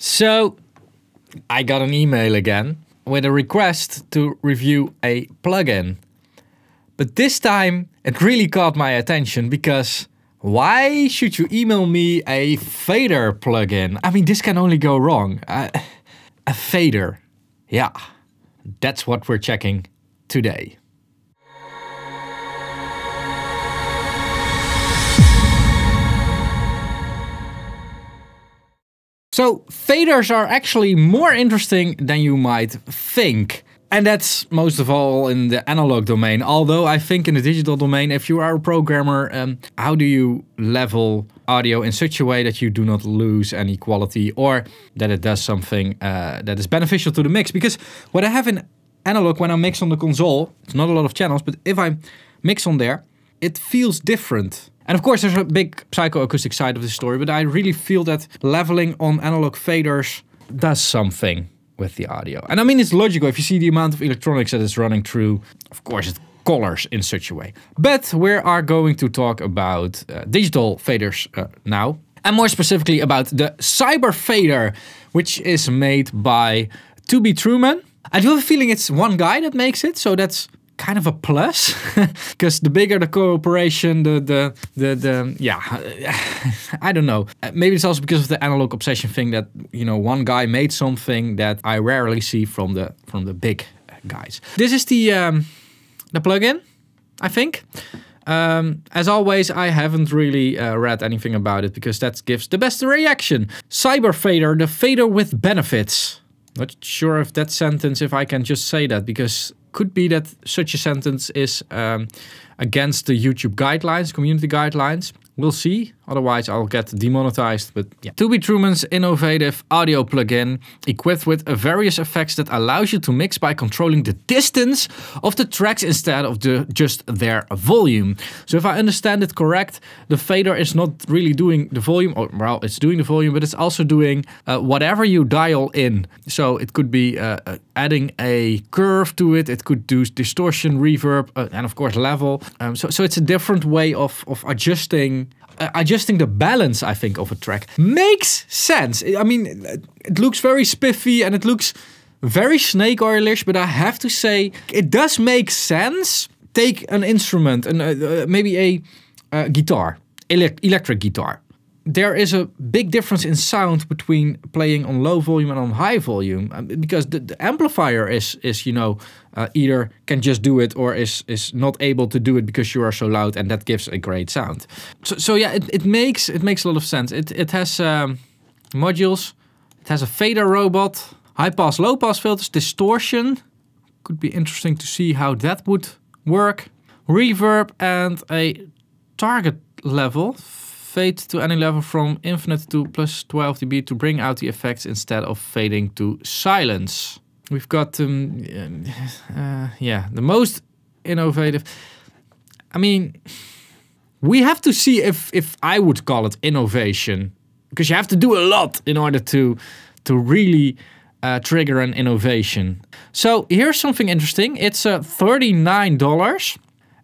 So I got an email again with a request to review a plugin. But this time it really caught my attention because why should you email me a fader plugin? I mean, this can only go wrong. Uh, a fader. Yeah, that's what we're checking today. So faders are actually more interesting than you might think. And that's most of all in the analog domain. Although I think in the digital domain, if you are a programmer, um, how do you level audio in such a way that you do not lose any quality or that it does something uh, that is beneficial to the mix? Because what I have in analog when I mix on the console, it's not a lot of channels, but if I mix on there, it feels different and of course, there's a big psychoacoustic side of the story, but I really feel that leveling on analog faders does something with the audio. And I mean, it's logical. If you see the amount of electronics that is running through, of course, it colors in such a way. But we are going to talk about uh, digital faders uh, now. And more specifically about the Cyber Fader, which is made by To Be Truman. I do have a feeling it's one guy that makes it, so that's kind of a plus because the bigger the cooperation, the the the, the yeah, I don't know. Maybe it's also because of the analog obsession thing that you know one guy made something that I rarely see from the from the big guys. This is the um, the plugin, I think. Um, as always, I haven't really uh, read anything about it because that gives the best reaction. Cyber Fader, the fader with benefits. Not sure if that sentence, if I can just say that, because could be that such a sentence is um, against the YouTube guidelines, community guidelines. We'll see. Otherwise, I'll get demonetized. But yeah. To Be Truman's innovative audio plugin, equipped with various effects that allows you to mix by controlling the distance of the tracks instead of the, just their volume. So if I understand it correct, the fader is not really doing the volume, or well, it's doing the volume, but it's also doing uh, whatever you dial in. So it could be uh, uh adding a curve to it. It could do distortion, reverb, uh, and of course level. Um, so, so it's a different way of, of adjusting I uh, just think the balance, I think, of a track makes sense. I mean, it looks very spiffy and it looks very snake oilish, but I have to say, it does make sense. Take an instrument and uh, uh, maybe a uh, guitar, electric guitar there is a big difference in sound between playing on low volume and on high volume because the, the amplifier is is you know uh, either can just do it or is is not able to do it because you are so loud and that gives a great sound. So so yeah, it, it makes it makes a lot of sense. It it has um, modules, it has a fader robot, high pass, low pass filters, distortion. Could be interesting to see how that would work. Reverb and a target level fade to any level from infinite to plus 12 dB to bring out the effects instead of fading to silence. We've got, um, uh, yeah, the most innovative. I mean, we have to see if, if I would call it innovation. Because you have to do a lot in order to, to really uh, trigger an innovation. So here's something interesting. It's uh, $39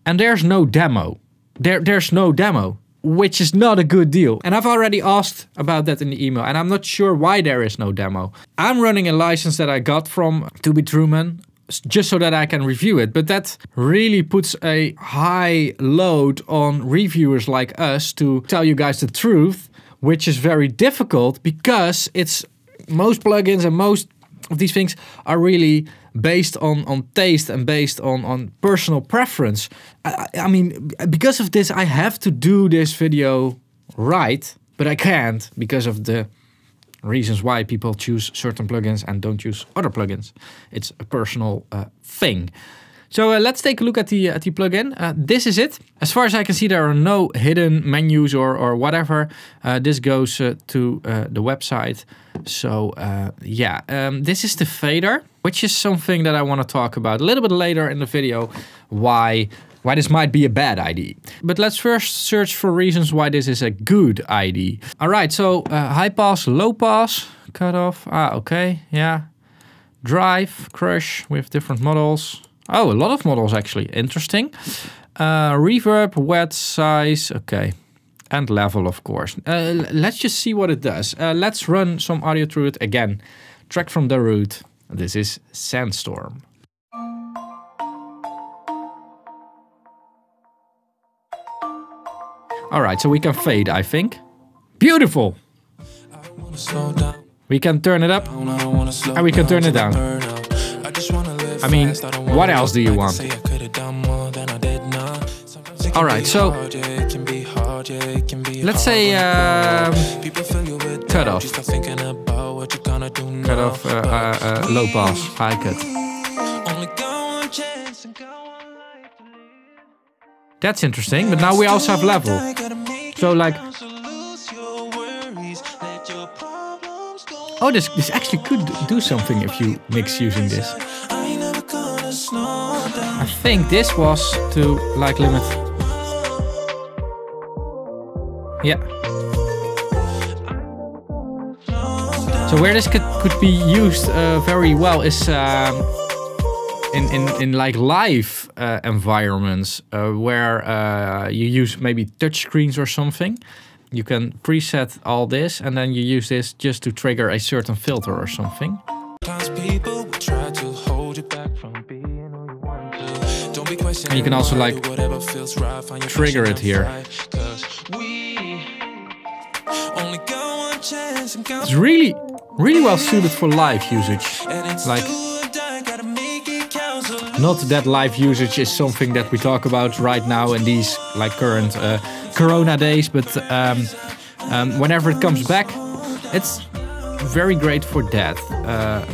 and there's no demo. There, there's no demo which is not a good deal. And I've already asked about that in the email and I'm not sure why there is no demo. I'm running a license that I got from To Be Truman just so that I can review it. But that really puts a high load on reviewers like us to tell you guys the truth, which is very difficult because it's most plugins and most of these things are really based on on taste and based on on personal preference. I, I mean, because of this, I have to do this video right, but I can't because of the reasons why people choose certain plugins and don't use other plugins. It's a personal uh, thing. So uh, let's take a look at the at the plugin. Uh, this is it. As far as I can see, there are no hidden menus or or whatever. Uh, this goes uh, to uh, the website. So uh, yeah, um, this is the fader which is something that I want to talk about a little bit later in the video, why why this might be a bad ID. But let's first search for reasons why this is a good ID. All right, so uh, high pass, low pass, cutoff. Ah, okay, yeah. Drive, crush with different models. Oh, a lot of models actually, interesting. Uh, reverb, wet, size, okay. And level, of course. Uh, let's just see what it does. Uh, let's run some audio through it again. Track from the root. This is Sandstorm. All right, so we can fade, I think. Beautiful. We can turn it up and we can turn it down. I mean, what else do you want? All right, so let's say um, cut off. Cut off uh, uh, uh, low pass, high cut. That's interesting, but now we also have level. So like... Oh, this, this actually could do something if you mix using this. I think this was to like limit. Yeah. So where this could, could be used uh, very well is um, in, in, in like live uh, environments uh, where uh, you use maybe touch screens or something. You can preset all this and then you use this just to trigger a certain filter or something. And you can also like trigger it here. It's really Really well suited for live usage. Like, not that live usage is something that we talk about right now in these like current uh, Corona days, but um, um, whenever it comes back, it's very great for that. Uh,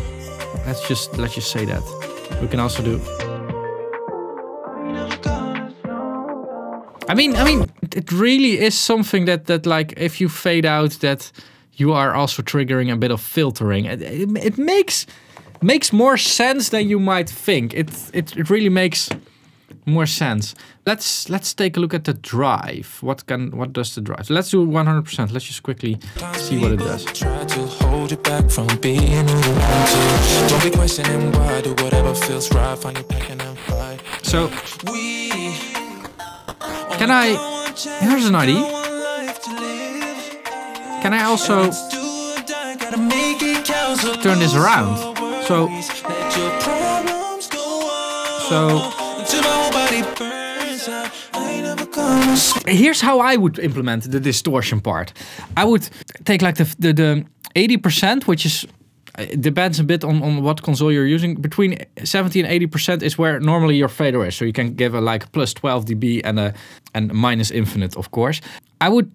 let's just let's just say that. We can also do. I mean, I mean, it really is something that that like if you fade out that you are also triggering a bit of filtering. It, it, it makes makes more sense than you might think. It, it it really makes more sense. Let's let's take a look at the drive. What can what does the drive? Let's do 100%. Let's just quickly see what it does. Try to hold you back from being Don't be questioning why do whatever feels right. Find you packing and fight. So can I? Here's an idea. Can I also turn this around? So, so here's how I would implement the distortion part. I would take like the the, the 80%, which is it uh, depends a bit on, on what console you're using. Between 70 and 80 percent is where normally your fader is, so you can give a like plus 12 dB and a and minus infinite, of course. I would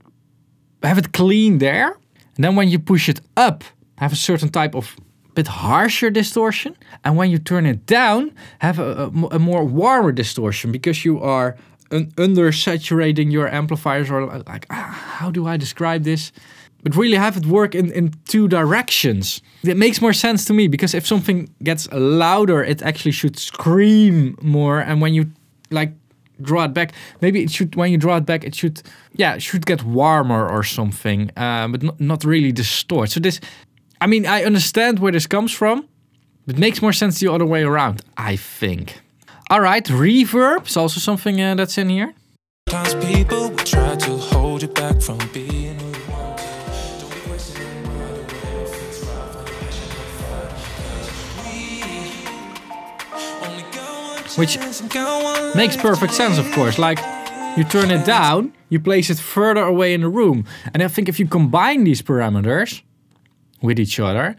have it clean there. And then when you push it up, have a certain type of bit harsher distortion. And when you turn it down, have a, a, a more warmer distortion because you are un saturating your amplifiers or like, ah, how do I describe this? But really have it work in, in two directions. It makes more sense to me because if something gets louder, it actually should scream more. And when you like draw it back. Maybe it should, when you draw it back, it should, yeah, should get warmer or something, uh, but not, not really distort. So this, I mean, I understand where this comes from, but makes more sense the other way around, I think. All right, reverb is also something uh, that's in here. Which makes perfect sense, of course. Like, you turn it down, you place it further away in the room. And I think if you combine these parameters with each other,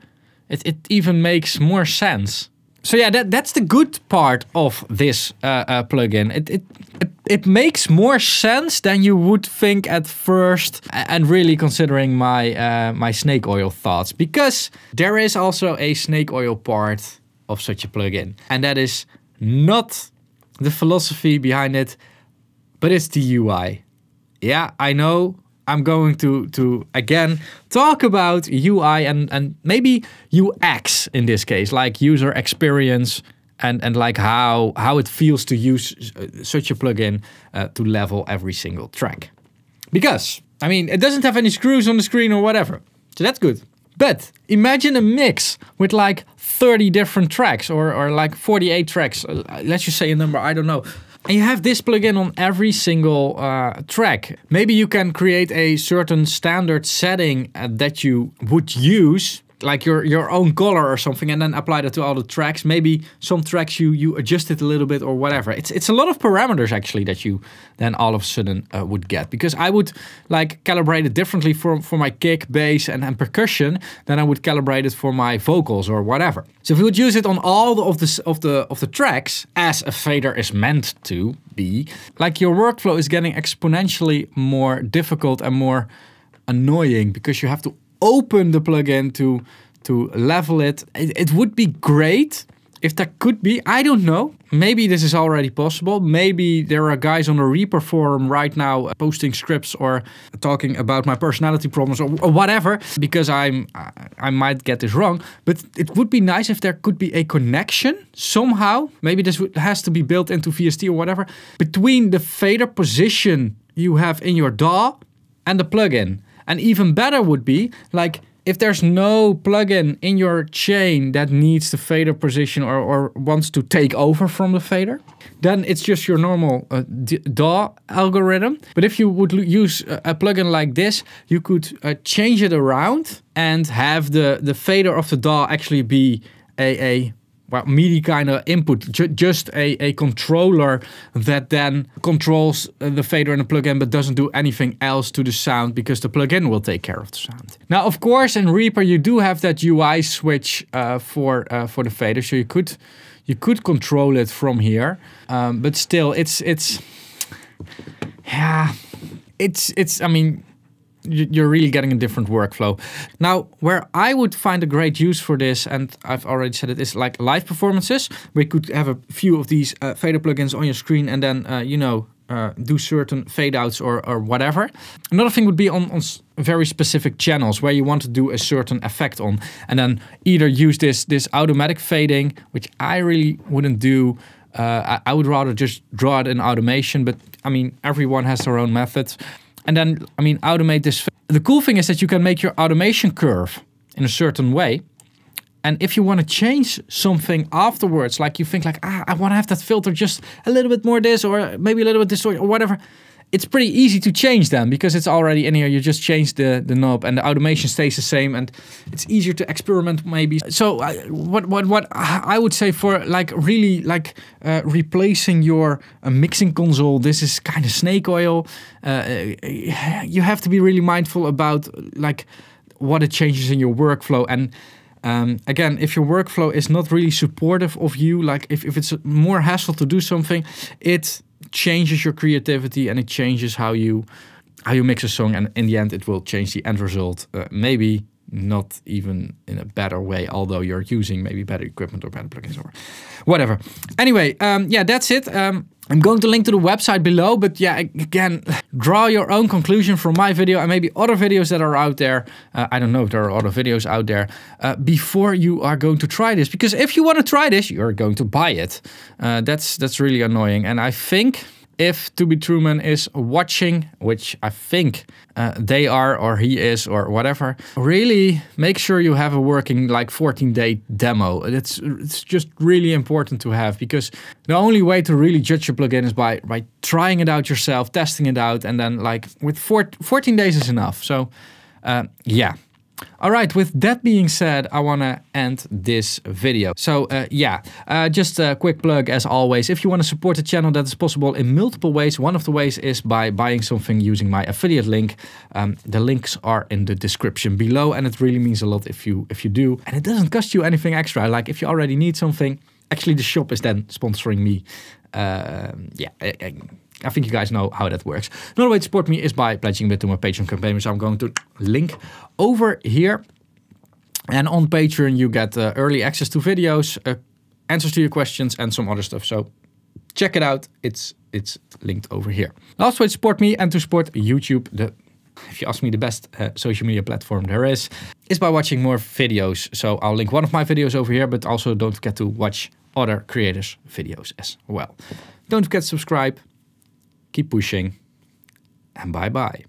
it, it even makes more sense. So yeah, that, that's the good part of this uh, uh, plugin. It, it, it, it makes more sense than you would think at first, and really considering my uh, my snake oil thoughts, because there is also a snake oil part of such a plugin, and that is not the philosophy behind it, but it's the UI. Yeah, I know. I'm going to to again talk about UI and and maybe UX in this case, like user experience and and like how how it feels to use uh, such a plugin uh, to level every single track. Because I mean, it doesn't have any screws on the screen or whatever, so that's good. But imagine a mix with like 30 different tracks or, or like 48 tracks. Uh, let's just say a number, I don't know. And you have this plugin on every single uh, track. Maybe you can create a certain standard setting uh, that you would use like your your own color or something and then apply that to all the tracks maybe some tracks you you adjust it a little bit or whatever it's it's a lot of parameters actually that you then all of a sudden uh, would get because i would like calibrate it differently for for my kick bass and, and percussion than i would calibrate it for my vocals or whatever so if you would use it on all of the of the of the tracks as a fader is meant to be like your workflow is getting exponentially more difficult and more annoying because you have to open the plugin to to level it. It, it would be great if that could be. I don't know. Maybe this is already possible. Maybe there are guys on the Reaper forum right now posting scripts or talking about my personality problems or, or whatever. Because I'm I might get this wrong, but it would be nice if there could be a connection somehow. Maybe this has to be built into VST or whatever between the fader position you have in your DAW and the plugin. And even better would be like if there's no plugin in your chain that needs the fader position or, or wants to take over from the fader, then it's just your normal uh, DAW algorithm. But if you would use a, plugin like this, you could uh, change it around and have the, the fader of the DAW actually be a, a well, MIDI kind of input, ju just a, a controller that then controls uh, the fader and the plugin, but doesn't do anything else to the sound because the plugin will take care of the sound. Now, of course, in Reaper, you do have that UI switch uh, for uh, for the fader, so you could you could control it from here, um, but still, it's it's yeah, it's it's. I mean, you're really getting a different workflow. Now, where I would find a great use for this, and I've already said it, is like live performances. We could have a few of these uh, fader plugins on your screen and then, uh, you know, uh, do certain fade outs or, or whatever. Another thing would be on, on very specific channels where you want to do a certain effect on, and then either use this this automatic fading, which I really wouldn't do. Uh, I, I would rather just draw it in automation, but I mean, everyone has their own methods and then, I mean, automate this. The cool thing is that you can make your automation curve in a certain way. And if you want to change something afterwards, like you think like, ah, I want to have that filter just a little bit more this, or maybe a little bit this, or whatever, it's pretty easy to change them because it's already in here. You just change the, the knob and the automation stays the same and it's easier to experiment maybe. So uh, what, what, what I would say for like really like uh, replacing your uh, mixing console, this is kind of snake oil. Uh, uh, you have to be really mindful about like what it changes in your workflow and um, again, if your workflow is not really supportive of you, like if, if it's more hassle to do something, it changes your creativity and it changes how you how you mix a song and in the end it will change the end result uh, maybe not even in a better way, although you're using maybe better equipment or better plugins or whatever. Anyway, um, yeah, that's it. Um, I'm going to link to the website below, but yeah, again, draw your own conclusion from my video and maybe other videos that are out there. Uh, I don't know if there are other videos out there uh, before you are going to try this. Because if you want to try this, you're going to buy it. Uh, that's that's really annoying. And I think if To Be Truman is watching, which I think uh, they are or he is or whatever, really make sure you have a working like 14 day demo. It's, it's just really important to have because the only way to really judge your plugin is by, by trying it out yourself, testing it out, and then like with four, 14 days is enough. So uh, yeah, all right, with that being said, I want to end this video. So uh, yeah, uh, just a quick plug as always. If you want to support the channel, that is possible in multiple ways. One of the ways is by buying something using my affiliate link. Um, the links are in the description below, and it really means a lot if you if you do. And it doesn't cost you anything extra. Like if you already need something, actually the shop is then sponsoring me. Uh, yeah. I, I, I think you guys know how that works. Another way to support me is by pledging with to my Patreon campaign, which I'm going to link over here. And on Patreon, you get uh, early access to videos, uh, answers to your questions, and some other stuff. So check it out. It's it's linked over here. Last way to support me and to support YouTube, the if you ask me the best uh, social media platform there is, is by watching more videos. So I'll link one of my videos over here, but also don't forget to watch other creators' videos as well. Don't forget to subscribe keep pushing, and bye bye.